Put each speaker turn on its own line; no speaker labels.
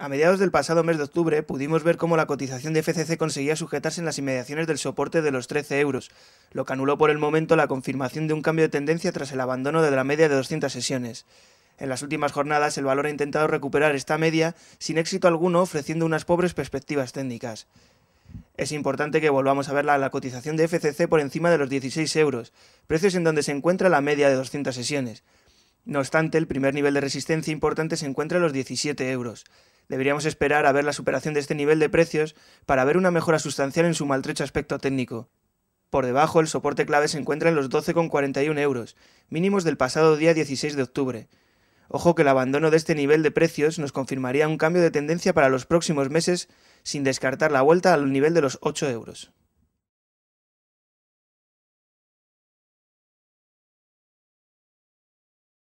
A mediados del pasado mes de octubre pudimos ver cómo la cotización de FCC conseguía sujetarse en las inmediaciones del soporte de los 13 euros, lo que anuló por el momento la confirmación de un cambio de tendencia tras el abandono de la media de 200 sesiones. En las últimas jornadas el valor ha intentado recuperar esta media sin éxito alguno ofreciendo unas pobres perspectivas técnicas. Es importante que volvamos a ver la, cotización de FCC por encima de los 16 euros, precios en donde se encuentra la media de 200 sesiones. No obstante, el primer nivel de resistencia importante se encuentra en los 17 euros deberíamos esperar a ver la superación de este nivel de precios para ver una mejora sustancial en su maltrecho aspecto técnico. Por debajo, el soporte clave se encuentra en los 12,41 euros, mínimos del pasado día 16 de octubre. Ojo que el abandono de este nivel de precios nos confirmaría un cambio de tendencia para los próximos meses sin descartar la vuelta al nivel de los 8 euros.